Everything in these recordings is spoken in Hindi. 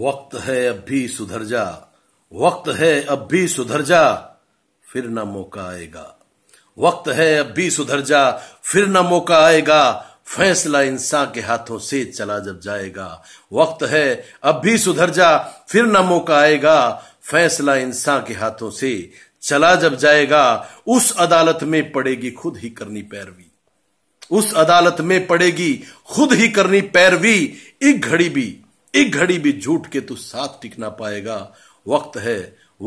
वक्त है अब भी सुधर जा वक्त है अब भी सुधर जा फिर ना मौका आएगा वक्त है अब भी सुधर जा फिर ना मौका आएगा फैसला इंसान के हाथों से चला जब जाएगा वक्त है अब भी सुधर जा फिर ना मौका आएगा फैसला इंसान के हाथों से चला जब जाएगा उस अदालत में पड़ेगी खुद ही करनी पैरवी उस अदालत में पड़ेगी खुद ही करनी पैरवी एक घड़ी भी एक घड़ी भी झूठ के तू साथ टिक ना पाएगा वक्त है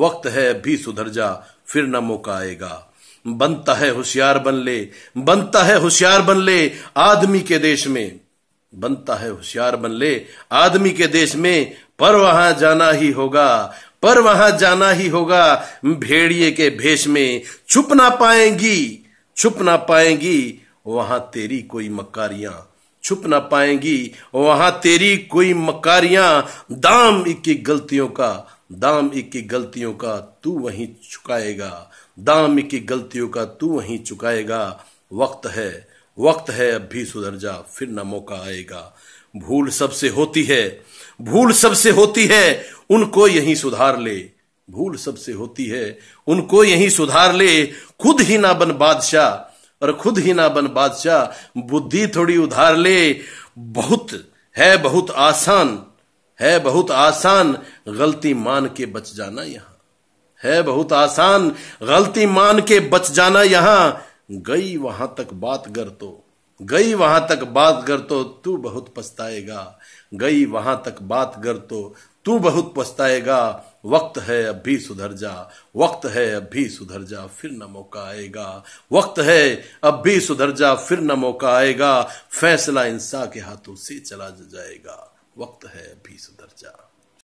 वक्त है भी सुधर जा फिर न मौका आएगा बनता है होशियार बन ले बनता है होशियार बन ले आदमी के देश में बनता है होशियार बन ले आदमी के देश में पर वहां जाना ही होगा पर वहां जाना ही होगा भेड़िए के भेष में छुप ना पाएंगी छुप ना पाएंगी वहां तेरी कोई मक्कारियां छुप ना पाएंगी वहां तेरी कोई मकारियां दाम इक्की गलतियों का दाम इक्की गलतियों का तू वहीं चुकाएगा दाम इक्की गलतियों का तू वहीं चुकाएगा वक्त है वक्त है अब भी सुधर जा फिर ना मौका आएगा भूल सबसे होती है भूल सबसे होती है उनको यहीं सुधार ले भूल सबसे होती है उनको यहीं सुधार ले खुद ही ना बन बादशाह और खुद ही ना बन बादशाह बुद्धि थोड़ी उधार ले बहुत है बहुत आसान है बहुत आसान गलती मान के बच जाना यहां है बहुत आसान गलती मान के बच जाना यहां गई वहां तक बात कर तो गई वहां तक बात कर तो तू बहुत पछताएगा गई वहां तक बात कर तो तू बहुत पछताएगा वक्त है अब भी सुधर जा वक्त है अब भी सुधर जा फिर न मौका आएगा वक्त है अब भी सुधर जा फिर न मौका आएगा फैसला इंसान के हाथों से चला जाएगा वक्त है अभी सुधर जा